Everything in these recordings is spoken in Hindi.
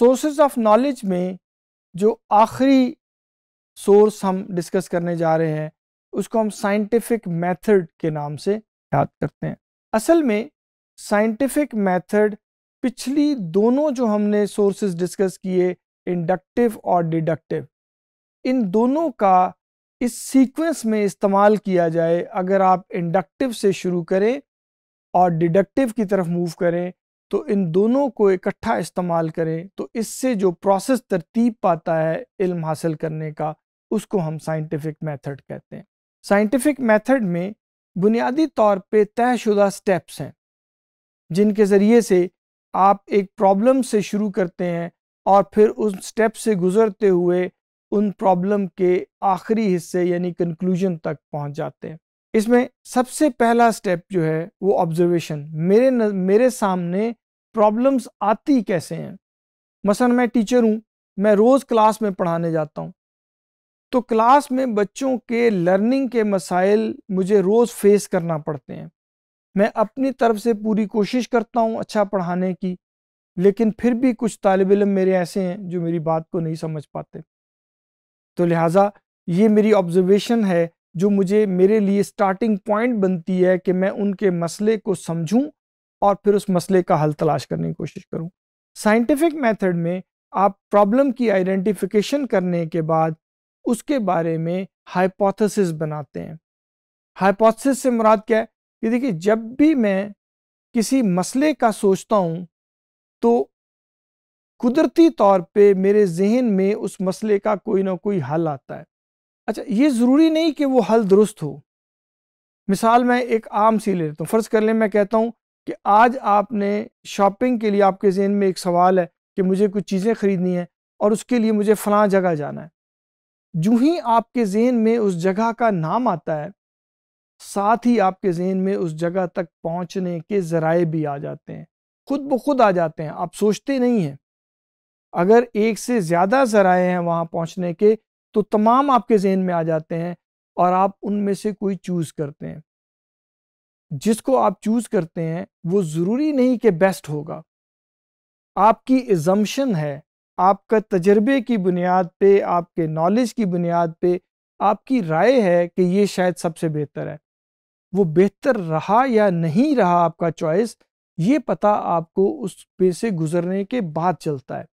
सोर्सेज ऑफ नॉलेज में जो आखिरी सोर्स हम डिस्कस करने जा रहे हैं उसको हम साइंटिफिक मेथड के नाम से याद करते हैं असल में साइंटिफिक मेथड पिछली दोनों जो हमने सोर्सेज डिस्कस किए इंडक्टिव और डिडक्टिव इन दोनों का इस सीक्वेंस में इस्तेमाल किया जाए अगर आप इंडक्टिव से शुरू करें और डिडक्टिव की तरफ मूव करें तो इन दोनों को इकट्ठा इस्तेमाल करें तो इससे जो प्रोसेस तरतीब पाता है इल्म हासिल करने का उसको हम साइंटिफिक मेथड कहते हैं साइंटिफिक मेथड में बुनियादी तौर पे तयशुदा स्टेप्स हैं जिनके ज़रिए से आप एक प्रॉब्लम से शुरू करते हैं और फिर उस स्टेप से गुज़रते हुए उन प्रॉब्लम के आखिरी हिस्से यानी कंक्लूजन तक पहुंच जाते हैं इसमें सबसे पहला स्टेप जो है वो ऑब्जर्वेशन मेरे न, मेरे सामने प्रॉब्लम्स आती कैसे हैं मसलन मैं टीचर हूँ मैं रोज़ क्लास में पढ़ाने जाता हूँ तो क्लास में बच्चों के लर्निंग के मसाइल मुझे रोज़ फेस करना पड़ते हैं मैं अपनी तरफ से पूरी कोशिश करता हूँ अच्छा पढ़ाने की लेकिन फिर भी कुछ तालब इलम मेरे ऐसे हैं जो मेरी बात को नहीं समझ पाते तो लिहाजा ये मेरी ऑब्जर्वेशन है जो मुझे मेरे लिए स्टार्टिंग पॉइंट बनती है कि मैं उनके मसले को समझूं और फिर उस मसले का हल तलाश करने की कोशिश करूँ साइंटिफिक मेथड में आप प्रॉब्लम की आइडेंटिफिकेशन करने के बाद उसके बारे में हाइपोथेसिस बनाते हैं हाइपोथेसिस से मुराद क्या है कि देखिए जब भी मैं किसी मसले का सोचता हूँ तो कुदरती तौर पे मेरे जहन में उस मसले का कोई ना कोई हल आता है अच्छा ये ज़रूरी नहीं कि वो हल दुरुस्त हो मिसाल मैं एक आम सी ले लेता हूँ फ़र्ज़ कर लें मैं कहता हूँ कि आज आपने शॉपिंग के लिए आपके जहन में एक सवाल है कि मुझे कुछ चीज़ें ख़रीदनी है और उसके लिए मुझे फ़लाँ जगह जाना है जूँ ही आपके जहन में उस जगह का नाम आता है साथ ही आपके जहन में उस जगह तक पहुँचने के ज़राए भी आ जाते हैं खुद ब खुद आ जाते हैं आप सोचते नहीं हैं अगर एक से ज़्यादा ज़राए हैं वहाँ पहुँचने के तो तमाम आपके जहन में आ जाते हैं और आप उनमें से कोई चूज़ करते हैं जिसको आप चूज़ करते हैं वो ज़रूरी नहीं कि बेस्ट होगा आपकी इजम्पन है आपका तजर्बे की बुनियाद पे आपके नॉलेज की बुनियाद पे आपकी राय है कि ये शायद सबसे बेहतर है वो बेहतर रहा या नहीं रहा आपका चॉइस ये पता आपको उस पे से गुजरने के बाद चलता है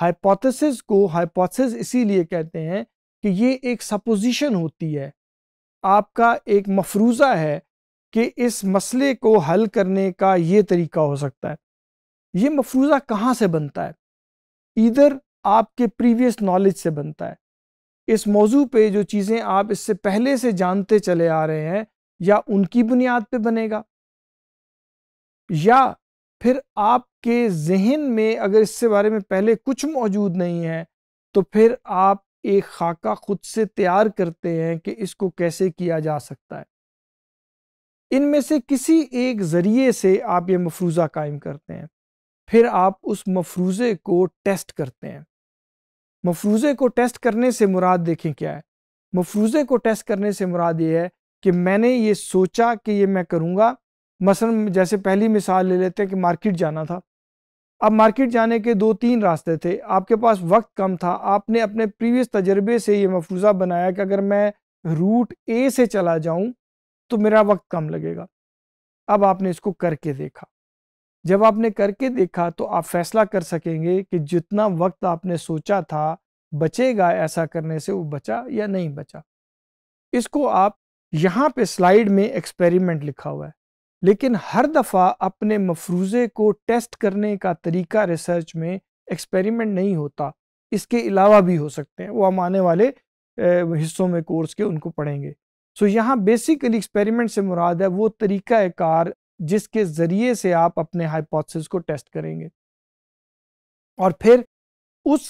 हाइपोथेसिस को हाइपोथेसिस इसीलिए कहते हैं कि ये एक सपोजिशन होती है आपका एक मफरूज़ा है कि इस मसले को हल करने का ये तरीका हो सकता है ये मफूजा कहाँ से बनता है इधर आपके प्रीवियस नॉलेज से बनता है इस मौजू पे जो चीज़ें आप इससे पहले से जानते चले आ रहे हैं या उनकी बुनियाद पे बनेगा या फिर आपके जहन में अगर इससे बारे में पहले कुछ मौजूद नहीं है तो फिर आप एक खाका खुद से तैयार करते हैं कि इसको कैसे किया जा सकता है इनमें से किसी एक ज़रिए से आप ये मफरूज़ा कायम करते हैं फिर आप उस मफरूज़े को टेस्ट करते हैं मफरूज़े को टेस्ट करने से मुराद देखें क्या है मफरूज़े को टेस्ट करने से मुराद ये है कि मैंने ये सोचा कि ये मैं करूँगा मसलन जैसे पहली मिसाल ले लेते हैं कि मार्केट जाना था अब मार्केट जाने के दो तीन रास्ते थे आपके पास वक्त कम था आपने अपने प्रीवियस तजर्बे से ये मफरूज़ा बनाया कि अगर मैं रूट ए से चला जाऊँ तो मेरा वक्त कम लगेगा अब आपने इसको करके देखा जब आपने करके देखा तो आप फैसला कर सकेंगे कि जितना वक्त आपने सोचा था बचेगा ऐसा करने से वो बचा या नहीं बचा इसको आप यहाँ पे स्लाइड में एक्सपेरिमेंट लिखा हुआ है लेकिन हर दफ़ा अपने मफरूज़े को टेस्ट करने का तरीका रिसर्च में एक्सपेरिमेंट नहीं होता इसके अलावा भी हो सकते हैं वो हम आने वाले हिस्सों में कोर्स के उनको पढ़ेंगे सो so, यहाँ बेसिकली एक्सपेरिमेंट से मुराद है वो तरीका है कार जिसके ज़रिए से आप अपने हाइपोथेसिस को टेस्ट करेंगे और फिर उस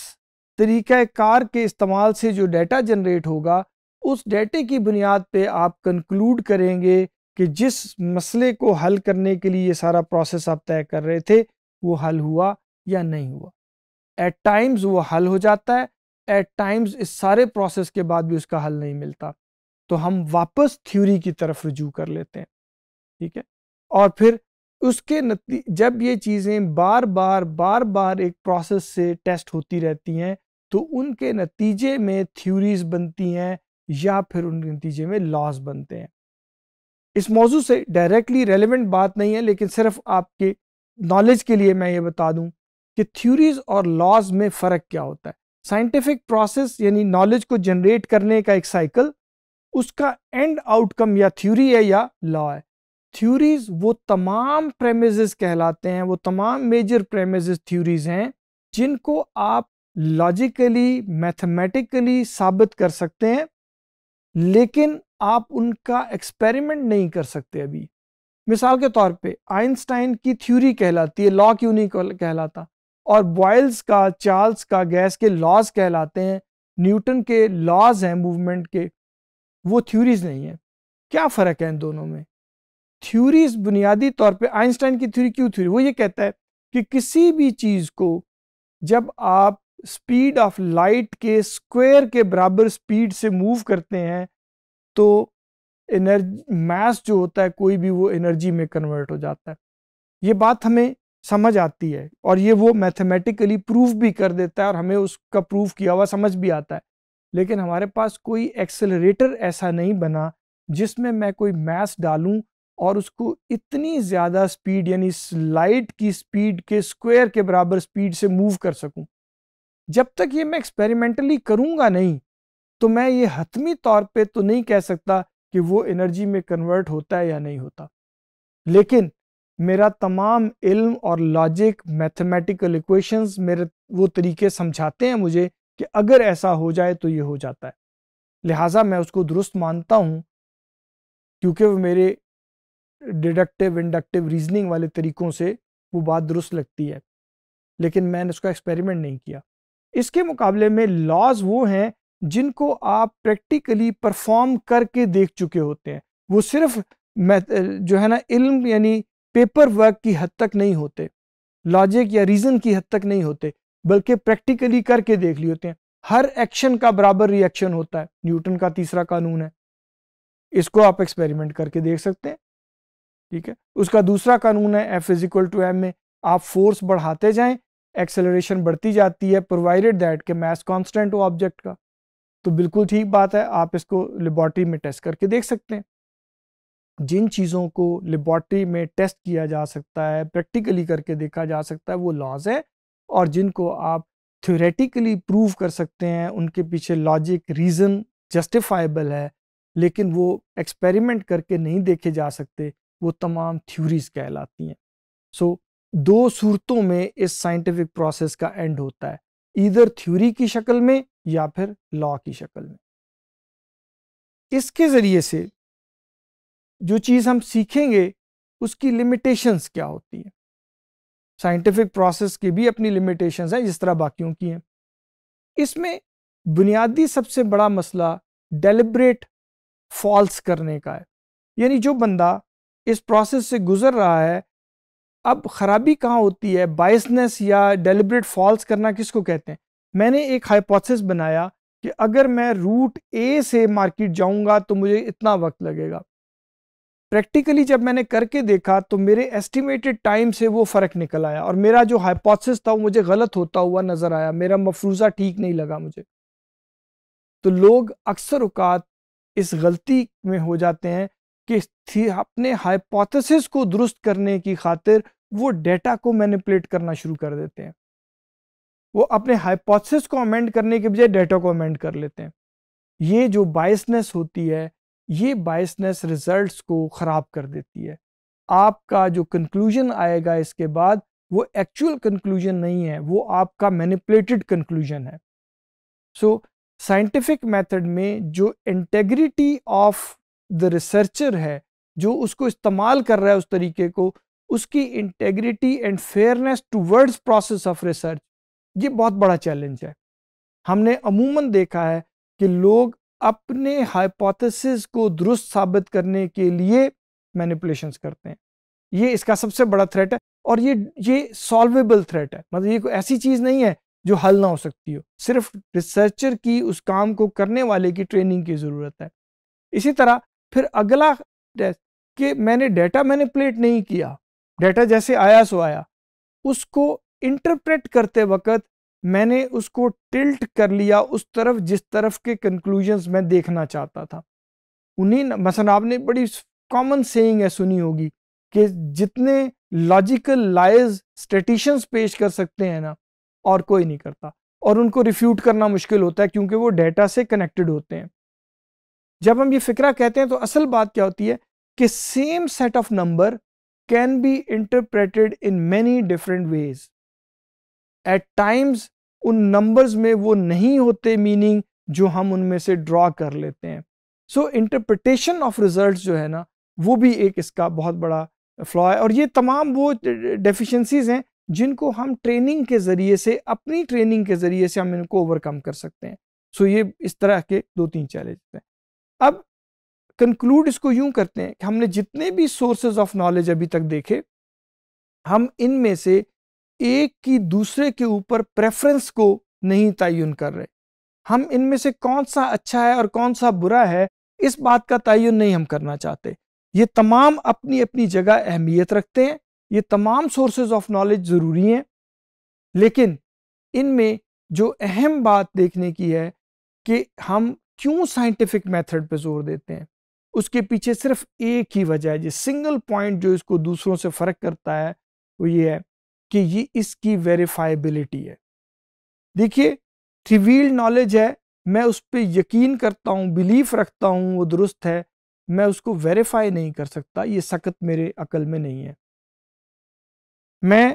तरीका कार के इस्तेमाल से जो डेटा जनरेट होगा उस डेटे की बुनियाद पे आप कंक्लूड करेंगे कि जिस मसले को हल करने के लिए ये सारा प्रोसेस आप तय कर रहे थे वो हल हुआ या नहीं हुआ एट टाइम्स वो हल हो जाता है एट टाइम्स इस सारे प्रोसेस के बाद भी उसका हल नहीं मिलता तो हम वापस थ्योरी की तरफ रुजू कर लेते हैं ठीक है और फिर उसके नती जब ये चीज़ें बार बार बार बार एक प्रोसेस से टेस्ट होती रहती हैं तो उनके नतीजे में थ्योरीज बनती हैं या फिर उनके नतीजे में लॉस बनते हैं इस मौजू से डायरेक्टली रेलिवेंट बात नहीं है लेकिन सिर्फ आपके नॉलेज के लिए मैं ये बता दूं कि थ्योरीज और लॉज में फ़र्क क्या होता है साइंटिफिक प्रोसेस यानी नॉलेज को जनरेट करने का एक साइकिल उसका एंड आउटकम या थ्योरी है या लॉ है थ्योरीज वो तमाम प्रेमिजेस कहलाते हैं वो तमाम मेजर प्रेमिजेस थ्योरीज हैं जिनको आप लॉजिकली मैथमेटिकली साबित कर सकते हैं लेकिन आप उनका एक्सपेरिमेंट नहीं कर सकते अभी मिसाल के तौर पे आइंस्टाइन की थ्योरी कहलाती है लॉ क्यों नहीं कहलाता और बॉयल्स का चार्ल्स का गैस के लॉज कहलाते हैं न्यूटन के लॉज हैं मूवमेंट के वो थ्योरीज नहीं है क्या फ़र्क है इन दोनों में थ्योरीज बुनियादी तौर पे आइंस्टाइन की थ्योरी क्यों थ्योरी वो ये कहता है कि किसी भी चीज़ को जब आप स्पीड ऑफ लाइट के स्क्वायर के बराबर स्पीड से मूव करते हैं तो एनर्जी मास जो होता है कोई भी वो एनर्जी में कन्वर्ट हो जाता है ये बात हमें समझ आती है और ये वो मैथमेटिकली प्रूफ भी कर देता है और हमें उसका प्रूफ किया हुआ समझ भी आता है लेकिन हमारे पास कोई एक्सेलरेटर ऐसा नहीं बना जिसमें मैं कोई मैस डालूं और उसको इतनी ज़्यादा स्पीड यानी लाइट की स्पीड के स्क्वायर के बराबर स्पीड से मूव कर सकूं जब तक ये मैं एक्सपेरिमेंटली करूंगा नहीं तो मैं ये हतमी तौर पे तो नहीं कह सकता कि वो एनर्जी में कन्वर्ट होता है या नहीं होता लेकिन मेरा तमाम इल्म और लॉजिक मैथमेटिकल इक्वेशंस मेरे वो तरीके समझाते हैं मुझे कि अगर ऐसा हो जाए तो ये हो जाता है लिहाजा मैं उसको दुरुस्त मानता हूँ क्योंकि वो मेरे डिडक्टिव इंडक्टिव रीजनिंग वाले तरीकों से वो बात दुरुस्त लगती है लेकिन मैंने उसका एक्सपेरिमेंट नहीं किया इसके मुकाबले में लॉज वो हैं जिनको आप प्रैक्टिकली परफॉर्म करके देख चुके होते हैं वो सिर्फ जो है ना इल्म यानी पेपर वर्क की हद तक नहीं होते लॉजिक या रीज़न की हद तक नहीं होते बल्कि प्रैक्टिकली करके देख लिए होते हैं हर एक्शन का बराबर रिएक्शन होता है न्यूटन का तीसरा कानून है इसको आप एक्सपेरिमेंट करके देख सकते हैं ठीक है उसका दूसरा कानून है F is equal to M में आप फोर्स बढ़ाते जाएं एक्सेलरेशन बढ़ती जाती है प्रोवाइडेड दैट के मैस कांस्टेंट हो ऑब्जेक्ट का तो बिल्कुल ठीक बात है आप इसको लेबॉर्ट्री में टेस्ट करके देख सकते हैं जिन चीज़ों को लेबॉर्ट्री में टेस्ट किया जा सकता है प्रैक्टिकली करके देखा जा सकता है वो लॉज है और जिनको आप थ्योरेटिकली प्रूव कर सकते हैं उनके पीछे लॉजिक रीज़न जस्टिफाइबल है लेकिन वो एक्सपेरिमेंट करके नहीं देखे जा सकते वो तमाम थ्योरीज कहलाती हैं सो so, दो सूरतों में इस साइंटिफिक प्रोसेस का एंड होता है इधर थ्योरी की शक्ल में या फिर लॉ की शक्ल में इसके ज़रिए से जो चीज़ हम सीखेंगे उसकी लिमिटेशंस क्या होती हैं साइंटिफिक प्रोसेस की भी अपनी लिमिटेशंस हैं जिस तरह बाकियों की हैं इसमें बुनियादी सबसे बड़ा मसला डेलिब्रेट फॉल्स करने का है यानी जो बंदा इस प्रोसेस से गुजर रहा है अब खराबी कहाँ होती है बाइसनेस या डेलिब्रेट फॉल्स करना किसको कहते हैं मैंने एक हाइपोथेसिस बनाया कि अगर मैं रूट ए से मार्केट जाऊंगा तो मुझे इतना वक्त लगेगा प्रैक्टिकली जब मैंने करके देखा तो मेरे एस्टिमेटेड टाइम से वो फ़र्क निकल आया और मेरा जो हाइपोथेसिस था वो मुझे गलत होता हुआ नज़र आया मेरा मफरूज़ा ठीक नहीं लगा मुझे तो लोग अक्सर उकात इस गलती में हो जाते हैं कि अपने हाइपोथेसिस को दुरुस्त करने की खातिर वो डेटा को मैनिपुलेट करना शुरू कर देते हैं वो अपने हाइपोथेसिस को अमेंड करने के बजाय डेटा को अमेंड कर लेते हैं ये जो बायसनेस होती है ये बायसनेस रिजल्ट्स को ख़राब कर देती है आपका जो कंक्लूजन आएगा इसके बाद वो एक्चुअल कंक्लूजन नहीं है वो आपका मैनिपुलेटेड कंक्लूजन है सो साइंटिफिक मेथड में जो इंटेग्रिटी ऑफ द रिसर्चर है जो उसको इस्तेमाल कर रहा है उस तरीके को उसकी integrity and fairness towards process of research ये बहुत बड़ा चैलेंज है हमने अमूमन देखा है कि लोग अपने हाइपोथेसिस को दुरुस्त साबित करने के लिए मैनिपुलेशंस करते हैं ये इसका सबसे बड़ा थ्रेट है और ये ये सॉल्वेबल थ्रेट है मतलब ये कोई ऐसी चीज़ नहीं है जो हल ना हो सकती हो सिर्फ रिसर्चर की उस काम को करने वाले की ट्रेनिंग की ज़रूरत है इसी तरह फिर अगला कि मैंने डेटा मैनिपुलेट नहीं किया डेटा जैसे आया सो आया उसको इंटरप्रेट करते वक्त मैंने उसको टिल्ट कर लिया उस तरफ जिस तरफ के कंक्लूजन्स मैं देखना चाहता था उन्हीं मसन आपने बड़ी कॉमन सेइंग है सुनी होगी कि जितने लॉजिकल लाइज स्टेटिशंस पेश कर सकते हैं ना और कोई नहीं करता और उनको रिफ्यूट करना मुश्किल होता है क्योंकि वो डेटा से कनेक्टेड होते हैं जब हम ये फिक्रा कहते हैं तो असल बात क्या होती है कि same set of number can be interpreted in many different ways at times उन नंबर्स में वो नहीं होते मीनिंग जो हम उनमें से ड्रॉ कर लेते हैं सो इंटरप्रटेशन ऑफ रिजल्ट जो है ना वो भी एक इसका बहुत बड़ा फ्लॉ है और ये तमाम वो डेफिशिएंसीज हैं जिनको हम ट्रेनिंग के ज़रिए से अपनी ट्रेनिंग के ज़रिए से हम इनको ओवरकम कर सकते हैं सो ये इस तरह के दो तीन चैलेंज हैं अब कंक्लूड इसको यूं करते हैं कि हमने जितने भी सोर्सेज ऑफ नॉलेज अभी तक देखे हम इनमें से एक की दूसरे के ऊपर प्रेफरेंस को नहीं तयन कर रहे हम इनमें से कौन सा अच्छा है और कौन सा बुरा है इस बात का तयन नहीं हम करना चाहते ये तमाम अपनी अपनी जगह अहमियत रखते हैं ये तमाम सोर्सेज ऑफ नॉलेज ज़रूरी हैं लेकिन इनमें जो अहम बात देखने की है कि हम क्यों साइंटिफिक मेथड पर जोर देते हैं उसके पीछे सिर्फ एक ही वजह है जो सिंगल पॉइंट जो इसको दूसरों से फ़र्क करता है वो ये है कि ये इसकी वेरीफाइबिलिटी है देखिए थ्रिवील नॉलेज है मैं उस पर यकीन करता हूँ बिलीफ रखता हूँ वो दुरुस्त है मैं उसको वेरीफाई नहीं कर सकता ये सख्त मेरे अकल में नहीं है मैं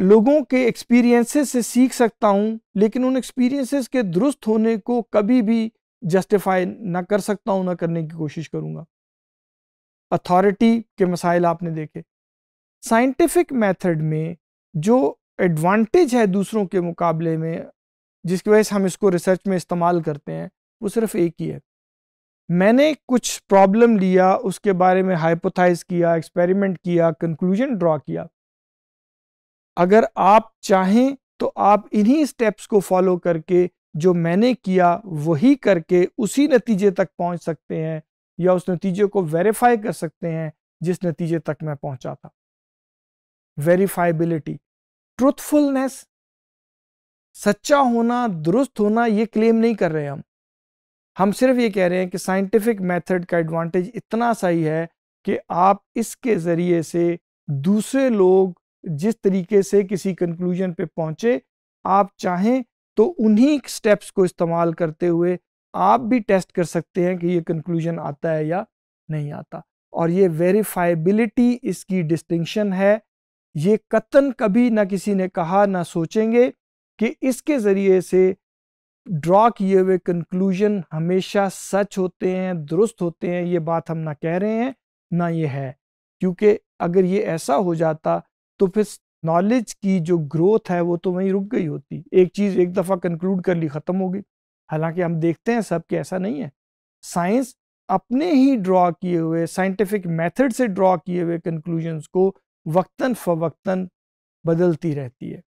लोगों के एक्सपीरियंसेस से सीख सकता हूँ लेकिन उन एक्सपीरियंसेस के दुरुस्त होने को कभी भी जस्टिफाई ना कर सकता हूँ ना करने की कोशिश करूँगा अथॉरिटी के मसाइल आपने देखे साइंटिफिक मेथड में जो एडवांटेज है दूसरों के मुकाबले में जिसकी वजह से हम इसको रिसर्च में इस्तेमाल करते हैं वो सिर्फ एक ही है मैंने कुछ प्रॉब्लम लिया उसके बारे में हाइपोथाइज किया एक्सपेरिमेंट किया कंक्लूजन ड्रॉ किया अगर आप चाहें तो आप इन्हीं स्टेप्स को फॉलो करके जो मैंने किया वही करके उसी नतीजे तक पहुंच सकते हैं या उस नतीजे को वेरीफाई कर सकते हैं जिस नतीजे तक मैं पहुंचा था वेरीफाइबिलिटी ट्रूथफुलनेस सच्चा होना दुरुस्त होना ये क्लेम नहीं कर रहे हैं हम हम सिर्फ ये कह रहे हैं कि साइंटिफिक मेथड का एडवांटेज इतना सही है कि आप इसके ज़रिए से दूसरे लोग जिस तरीके से किसी कंक्लूजन पे पहुँचे आप चाहें तो उन्हीं स्टेप्स को इस्तेमाल करते हुए आप भी टेस्ट कर सकते हैं कि ये कंक्लूजन आता है या नहीं आता और ये वेरीफाइबिलिटी इसकी डिस्टिंक्शन है ये कतन कभी ना किसी ने कहा ना सोचेंगे कि इसके ज़रिए से ड्रॉ किए हुए कंक्लूजन हमेशा सच होते हैं दुरुस्त होते हैं ये बात हम ना कह रहे हैं ना ये है क्योंकि अगर ये ऐसा हो जाता तो फिर नॉलेज की जो ग्रोथ है वो तो वहीं रुक गई होती एक चीज़ एक दफ़ा कंक्लूड कर ली ख़त्म हो गई हालांकि हम देखते हैं सब कि ऐसा नहीं है साइंस अपने ही ड्रॉ किए हुए साइंटिफिक मेथड से ड्रॉ किए हुए कंक्लूजन्स को वक्ता फ़वक्ता बदलती रहती है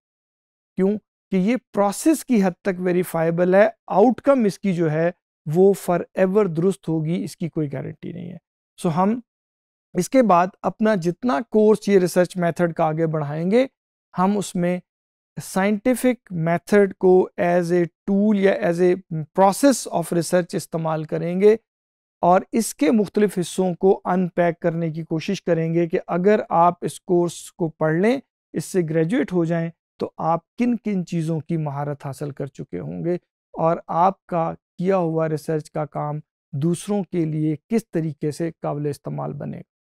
क्यों कि ये प्रोसेस की हद तक वेरीफाइबल है आउटकम इसकी जो है वो फॉर एवर दुरुस्त होगी इसकी कोई गारंटी नहीं है सो so, हम इसके बाद अपना जितना कोर्स ये रिसर्च मेथड का आगे बढ़ाएंगे हम उसमें साइंटिफिक मेथड को एज ए टूल या as a process of research इस्तेमाल करेंगे और इसके मुख्तलिफ हिस्सों को अनपैक करने की कोशिश करेंगे कि अगर आप इस कोर्स को पढ़ लें इससे ग्रेजुएट हो जाएं तो आप किन किन चीज़ों की महारत हासिल कर चुके होंगे और आपका किया हुआ रिसर्च का काम दूसरों के लिए किस तरीके से काबिल इस्तेमाल बनेगा